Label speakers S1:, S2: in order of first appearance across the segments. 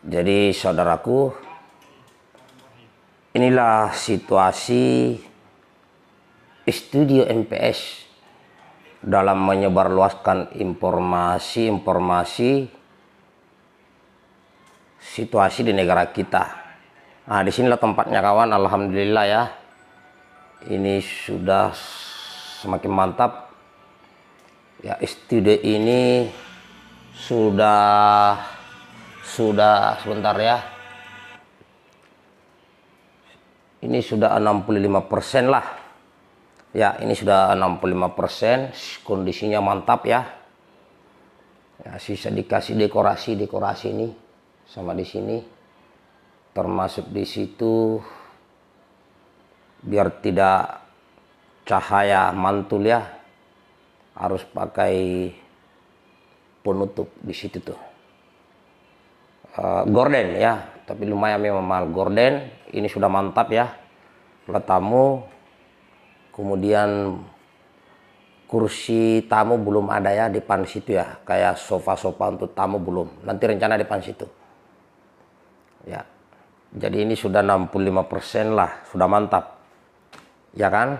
S1: Jadi saudaraku, inilah situasi studio MPS dalam menyebarluaskan informasi-informasi situasi di negara kita. Nah, disinilah tempatnya kawan, Alhamdulillah ya. Ini sudah semakin mantap. Ya, studio ini sudah sudah sebentar ya ini sudah 65% lah ya ini sudah 65% kondisinya mantap ya ya sisa dikasih dekorasi dekorasi ini sama di sini termasuk di situ biar tidak cahaya mantul ya harus pakai penutup di situ tuh Eh, gorden ya tapi lumayan memang mahal gorden ini sudah mantap ya letamu, kemudian kursi tamu belum ada ya di depan situ ya kayak sofa-sofa untuk tamu belum nanti rencana depan situ ya jadi ini sudah 65% lah sudah mantap ya kan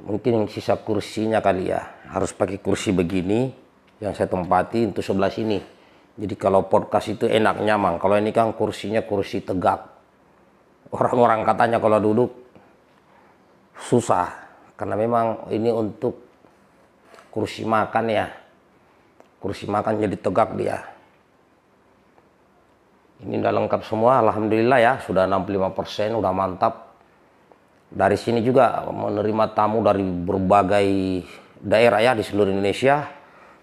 S1: mungkin sisa kursinya kali ya harus pakai kursi begini yang saya tempati untuk sebelah sini jadi kalau podcast itu enak nyaman. Kalau ini kan kursinya kursi tegak. Orang-orang katanya kalau duduk susah karena memang ini untuk kursi makan ya. Kursi makan jadi tegak dia. Ini udah lengkap semua alhamdulillah ya sudah 65% udah mantap. Dari sini juga menerima tamu dari berbagai daerah ya di seluruh Indonesia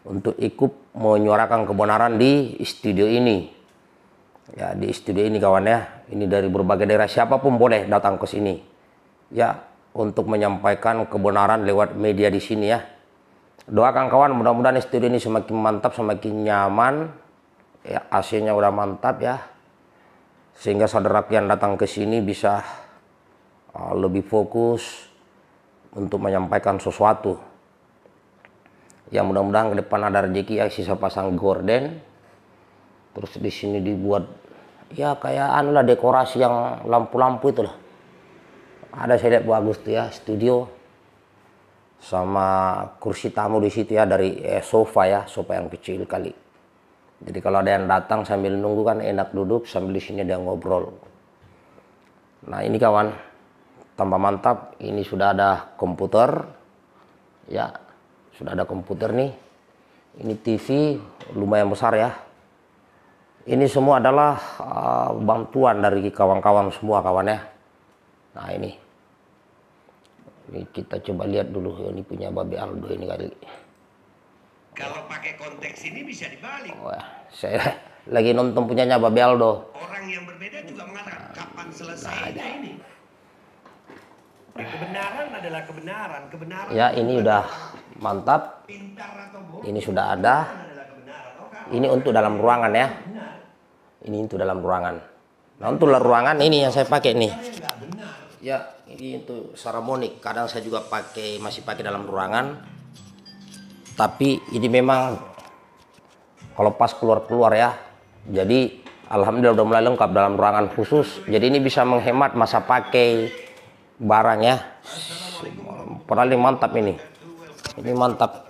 S1: untuk ikut menyuarakan kebenaran di studio ini. Ya, di studio ini kawan ya. Ini dari berbagai daerah siapapun boleh datang ke sini. Ya, untuk menyampaikan kebenaran lewat media di sini ya. Doakan kawan mudah-mudahan studio ini semakin mantap, semakin nyaman. Ya, AC-nya udah mantap ya. Sehingga saudara yang datang ke sini bisa uh, lebih fokus untuk menyampaikan sesuatu ya mudah-mudahan ke depan ada rezeki ya sisa pasang gorden terus di sini dibuat ya kayak anu lah dekorasi yang lampu-lampu itu lah ada saya lihat bu Agus tuh ya studio sama kursi tamu di situ ya dari eh, sofa ya sofa yang kecil kali jadi kalau ada yang datang sambil nunggu kan enak duduk sambil di sini ada ngobrol nah ini kawan tambah mantap ini sudah ada komputer ya sudah ada komputer nih ini TV lumayan besar ya ini semua adalah uh, bantuan dari kawan-kawan semua kawan ya nah ini ini kita coba lihat dulu ini punya babi Aldo ini kali kalau pakai konteks ini bisa dibalik Oh, ya. saya lagi nonton punyanya babi Aldo orang yang berbeda juga mengatakan nah, kapan selesai nah, ini kebenaran adalah kebenaran kebenaran ya ini udah mantap ini sudah ada ini untuk dalam ruangan ya ini untuk dalam ruangan nah untuk ruangan ini yang saya pakai nih ya ini untuk saramonik kadang saya juga pakai masih pakai dalam ruangan tapi ini memang kalau pas keluar-keluar ya jadi Alhamdulillah udah mulai lengkap dalam ruangan khusus jadi ini bisa menghemat masa pakai barang ya paling mantap ini ini mantap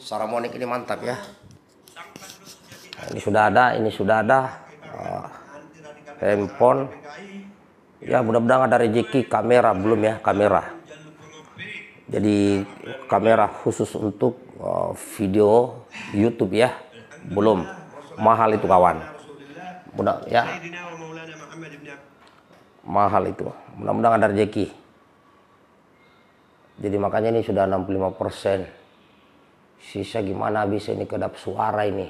S1: Saramonik ini mantap ya ini sudah ada ini sudah ada uh, handphone ya mudah-mudahan ada rezeki kamera belum ya kamera jadi kamera khusus untuk uh, video YouTube ya belum mahal itu kawan mudah ya mahal itu mudah-mudahan ada rezeki jadi makanya ini sudah 65%. Sisa gimana bisa ini kedap suara ini.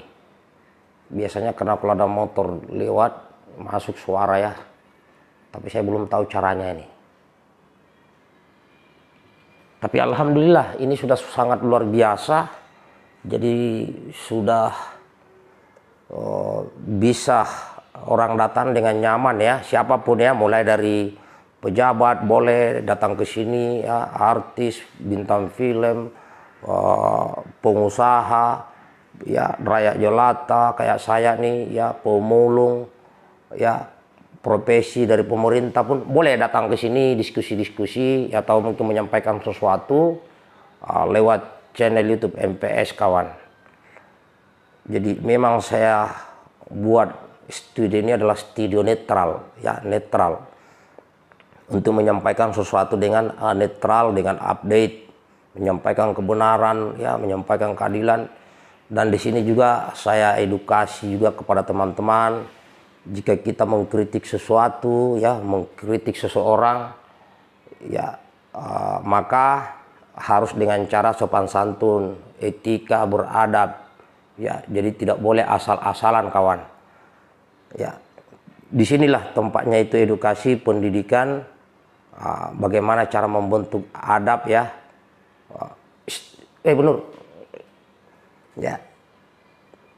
S1: Biasanya kena kalau ada motor lewat masuk suara ya. Tapi saya belum tahu caranya ini. Tapi alhamdulillah ini sudah sangat luar biasa. Jadi sudah uh, bisa orang datang dengan nyaman ya siapapun ya mulai dari pejabat boleh datang ke sini ya artis bintang film uh, pengusaha ya rakyat jelata kayak saya nih ya pemulung ya profesi dari pemerintah pun boleh datang ke sini diskusi-diskusi ya atau mungkin menyampaikan sesuatu uh, lewat channel YouTube MPS kawan. Jadi memang saya buat studio ini adalah studio netral ya netral untuk menyampaikan sesuatu dengan ah, netral, dengan update, menyampaikan kebenaran, ya, menyampaikan keadilan. Dan di sini juga saya edukasi juga kepada teman-teman, jika kita mengkritik sesuatu, ya, mengkritik seseorang, ya, uh, maka harus dengan cara sopan santun, etika, beradab, ya. Jadi tidak boleh asal-asalan, kawan. Ya, disinilah tempatnya itu edukasi, pendidikan, ah, bagaimana cara membentuk adab ya. Ah, eh benar. Ya.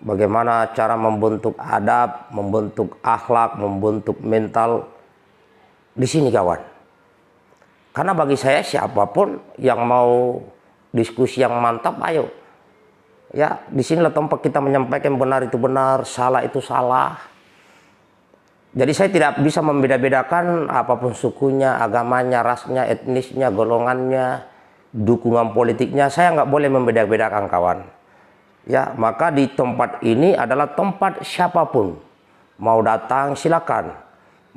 S1: Bagaimana cara membentuk adab, membentuk akhlak, membentuk mental di sini kawan. Karena bagi saya siapapun yang mau diskusi yang mantap ayo. Ya, di sinilah tempat kita menyampaikan benar itu benar, salah itu salah jadi saya tidak bisa membeda-bedakan apapun sukunya, agamanya, rasnya, etnisnya, golongannya, dukungan politiknya. Saya nggak boleh membeda-bedakan kawan. Ya, maka di tempat ini adalah tempat siapapun mau datang silakan,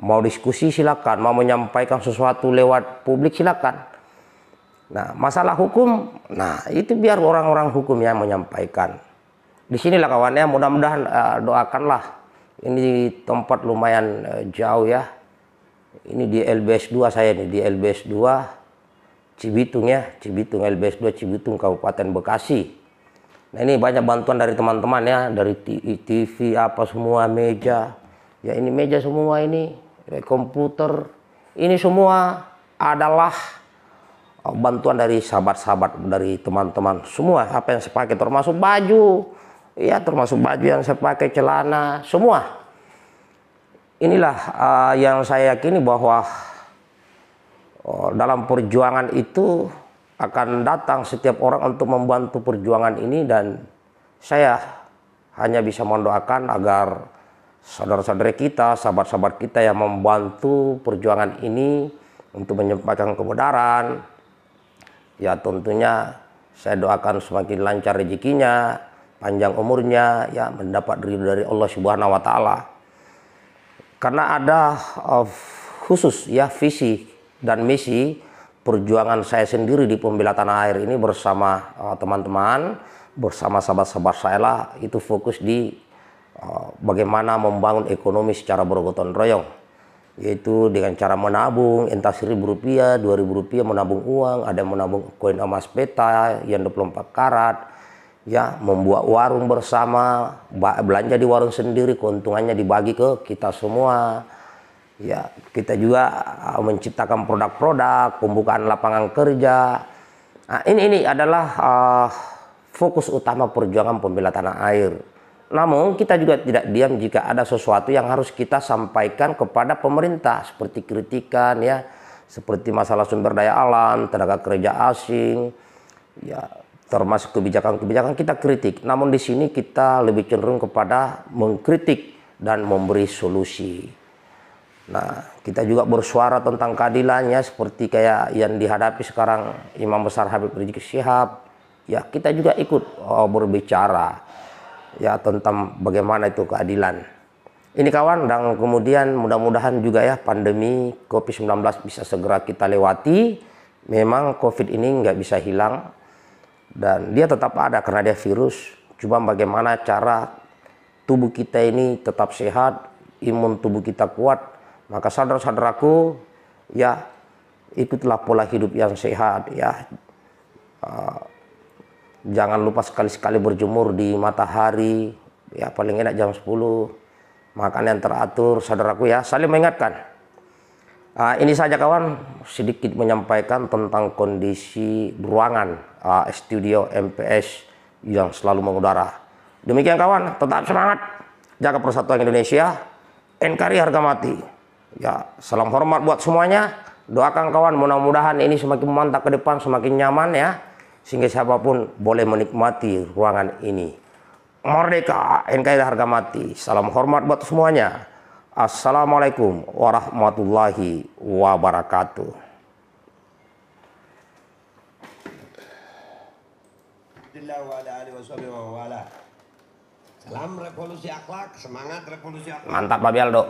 S1: mau diskusi silakan, mau menyampaikan sesuatu lewat publik silakan. Nah, masalah hukum, nah itu biar orang-orang hukum yang menyampaikan. Di sinilah kawannya, mudah-mudahan uh, doakanlah ini tempat lumayan eh, jauh ya. Ini di LBS 2 saya nih, di LBS 2 Cibitung ya, Cibitung LBS 2 Cibitung Kabupaten Bekasi. Nah ini banyak bantuan dari teman-teman ya, dari TV e, apa semua meja. Ya ini meja semua ini, komputer. Ini semua adalah eh, bantuan dari sahabat-sahabat, dari teman-teman semua apa yang sepaket termasuk baju, ya termasuk baju yang saya pakai, celana, semua. Inilah uh, yang saya yakini bahwa uh, dalam perjuangan itu akan datang setiap orang untuk membantu perjuangan ini dan saya hanya bisa mendoakan agar saudara-saudara kita, sahabat-sahabat kita yang membantu perjuangan ini untuk menyempatkan kebenaran, ya tentunya saya doakan semakin lancar rezekinya, panjang umurnya ya mendapat ridho dari Allah Subhanahu wa taala. Karena ada of eh, khusus ya visi dan misi perjuangan saya sendiri di pembela tanah air ini bersama eh, teman-teman, uh, bersama sahabat-sahabat saya lah itu fokus di uh, bagaimana membangun ekonomi secara bergotong royong yaitu dengan cara menabung entah seribu rupiah, dua ribu rupiah menabung uang, ada yang menabung koin emas peta yang 24 karat, ya membuat warung bersama belanja di warung sendiri keuntungannya dibagi ke kita semua ya kita juga ah, menciptakan produk-produk pembukaan lapangan kerja nah, ini ini adalah uh, fokus utama perjuangan pembela tanah air namun kita juga tidak diam jika ada sesuatu yang harus kita sampaikan kepada pemerintah seperti kritikan ya seperti masalah sumber daya alam tenaga kerja asing ya termasuk kebijakan-kebijakan kita kritik. Namun di sini kita lebih cenderung kepada mengkritik dan memberi solusi. Nah, kita juga bersuara tentang keadilannya seperti kayak yang dihadapi sekarang Imam Besar Habib Rizik Syihab. Ya, kita juga ikut oh, berbicara ya tentang bagaimana itu keadilan. Ini kawan dan kemudian mudah-mudahan juga ya pandemi COVID-19 bisa segera kita lewati. Memang COVID ini nggak bisa hilang, dan dia tetap ada karena dia virus cuma bagaimana cara tubuh kita ini tetap sehat imun tubuh kita kuat maka saudara-saudaraku ya ikutlah pola hidup yang sehat ya uh, jangan lupa sekali-sekali berjemur di matahari ya paling enak jam 10 makan yang teratur saudaraku ya saling mengingatkan Uh, ini saja kawan sedikit menyampaikan tentang kondisi ruangan uh, studio MPS yang selalu mengudara. Demikian kawan, tetap semangat, jaga persatuan Indonesia, NKRI harga mati. Ya, salam hormat buat semuanya. Doakan kawan, mudah-mudahan ini semakin mantap ke depan, semakin nyaman ya, sehingga siapapun boleh menikmati ruangan ini. Merdeka, NKRI harga mati. Salam hormat buat semuanya. Assalamualaikum warahmatullahi wabarakatuh. Salam revolusi akhlak, semangat revolusi akhlak. Mantap Pak Bialdo.